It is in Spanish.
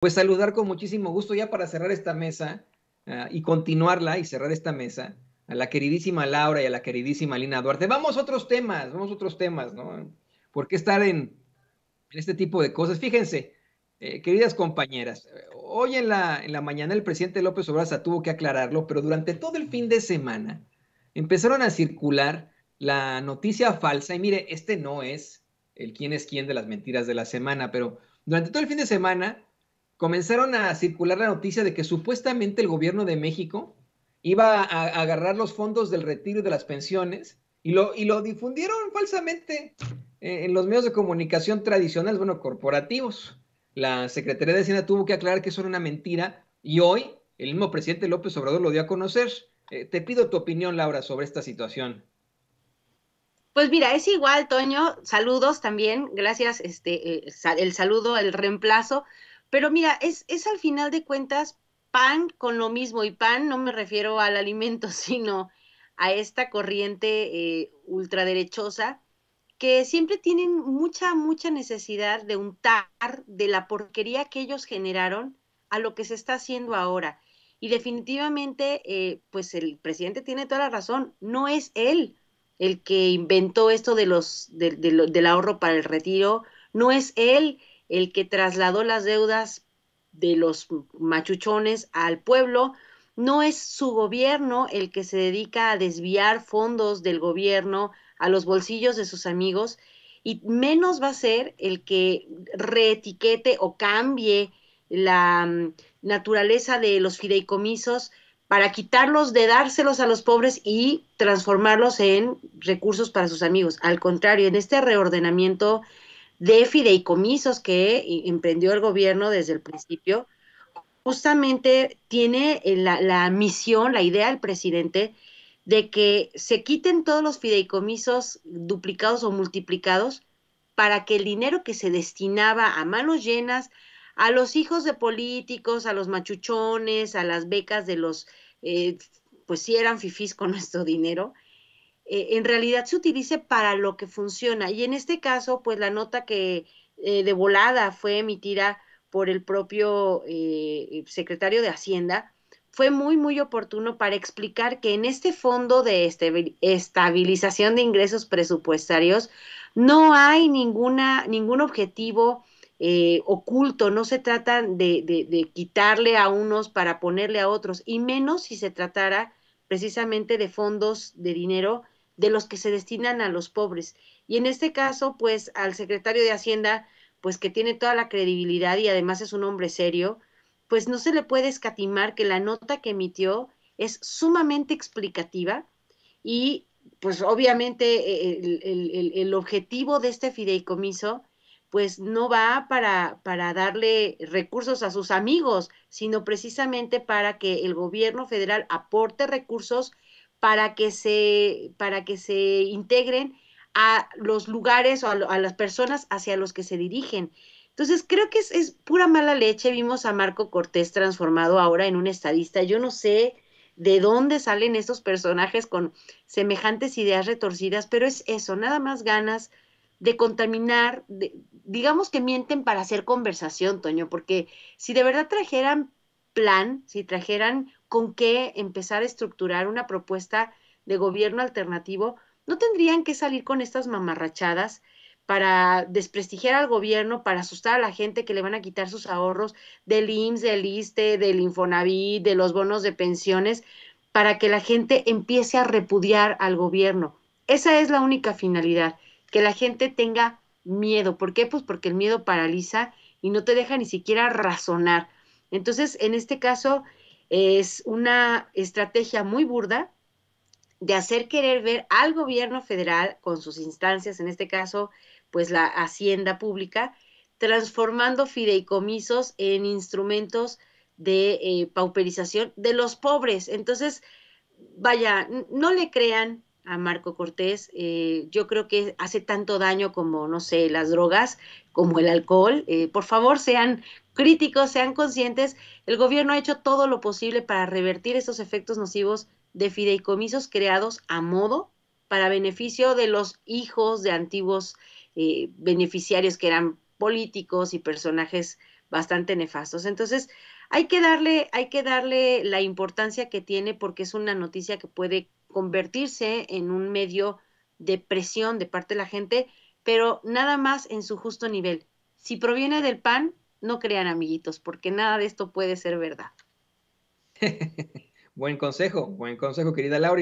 pues saludar con muchísimo gusto ya para cerrar esta mesa ah, y continuarla y cerrar esta mesa a la queridísima Laura y a la queridísima Lina Duarte. Vamos a otros temas, vamos a otros temas, ¿no? ¿Por qué estar en, este tipo de cosas? Fíjense, eh, queridas compañeras, hoy en la, mañana el presidente López Obrador tuvo que aclararlo, pero durante todo el fin de semana empezaron a circular la noticia falsa, y mire, este no es el quién es quién de las mentiras de la semana, pero durante todo el fin de semana comenzaron a circular la noticia de que supuestamente el gobierno de México iba a, agarrar los fondos del retiro de las pensiones y lo, y lo difundieron falsamente eh, en los medios de comunicación tradicionales, bueno, corporativos. La Secretaría de Hacienda tuvo que aclarar que eso era una mentira y hoy el mismo presidente López Obrador lo dio a conocer. Eh, te pido tu opinión, Laura, sobre esta situación. Pues mira, es igual, Toño. Saludos también. Gracias, este, eh, el saludo, el reemplazo pero mira, es, es al final de cuentas pan con lo mismo y pan no me refiero al alimento, sino a esta corriente eh, ultraderechosa que siempre tienen mucha, mucha necesidad de untar de la porquería que ellos generaron a lo que se está haciendo ahora. Y definitivamente, eh, pues el presidente tiene toda la razón, no es él el que inventó esto de los, del ahorro para el retiro, no es él el que trasladó las deudas de los machuchones al pueblo, no es su gobierno el que se dedica a desviar fondos del gobierno a los bolsillos de sus amigos y menos va a ser el que reetiquete o cambie la mm, naturaleza de los fideicomisos para quitarlos de dárselos a los pobres y transformarlos en recursos para sus amigos. Al contrario, en este reordenamiento de fideicomisos que eh, emprendió el gobierno desde el principio, justamente tiene eh, la, la misión, la idea del presidente de que se quiten todos los fideicomisos duplicados o multiplicados para que el dinero que se destinaba a manos llenas, a los hijos de políticos, a los machuchones, a las becas de los, eh, pues si eran fifís con nuestro dinero, eh, en realidad se utilice para lo que funciona. Y en este caso, pues la nota que eh, de volada fue emitida por el propio eh, secretario de Hacienda fue muy, muy oportuno para explicar que en este fondo de estabilización de ingresos presupuestarios no hay ninguna, ningún objetivo oculto, no se trata de, quitarle a unos para ponerle a otros, y menos si se tratara precisamente de fondos de dinero de los que se destinan a los pobres. Y en este caso, pues al secretario de Hacienda, pues que tiene toda la credibilidad y además es un hombre serio, pues no se le puede escatimar que la nota que emitió es sumamente explicativa y pues obviamente eh, el, objetivo de este fideicomiso pues no va para, para darle recursos a sus amigos, sino precisamente para que el gobierno federal aporte recursos para que se, para que se integren a los lugares o a, las personas hacia los que se dirigen. Entonces, creo que es, pura mala leche. Vimos a Marco Cortés transformado ahora en un estadista. Yo no sé de dónde salen estos personajes con semejantes ideas retorcidas, pero es eso, nada más ganas de contaminar, digamos que mienten para hacer conversación, Toño, porque si de verdad trajeran plan, si trajeran con qué empezar a estructurar una propuesta de gobierno alternativo, no tendrían que salir con estas mamarrachadas para desprestigiar al gobierno, para asustar a la gente que le van a quitar sus ahorros del IMSS, del ISTE, del Infonavit, de los bonos de pensiones, para que la gente empiece a repudiar al gobierno. Esa es la única finalidad, que la gente tenga miedo. ¿Por qué? Pues porque el miedo paraliza y no te deja ni siquiera razonar. Entonces, en este caso, es una estrategia muy burda de hacer querer ver al gobierno federal con sus instancias, en este caso, pues la hacienda pública, transformando fideicomisos en instrumentos de eh, pauperización de los pobres. Entonces, vaya, no le crean, a Marco Cortés, eh, yo creo que hace tanto daño como, no sé, las drogas, como el alcohol. Eh, por favor, sean críticos, sean conscientes. El gobierno ha hecho todo lo posible para revertir esos efectos nocivos de fideicomisos creados a modo para beneficio de los hijos de antiguos eh, beneficiarios que eran políticos y personajes bastante nefastos. Entonces, hay que darle, hay que darle la importancia que tiene porque es una noticia que puede convertirse en un medio de presión de parte de la gente, pero nada más en su justo nivel. Si proviene del pan, no crean amiguitos, porque nada de esto puede ser verdad. buen consejo, buen consejo, querida Laura.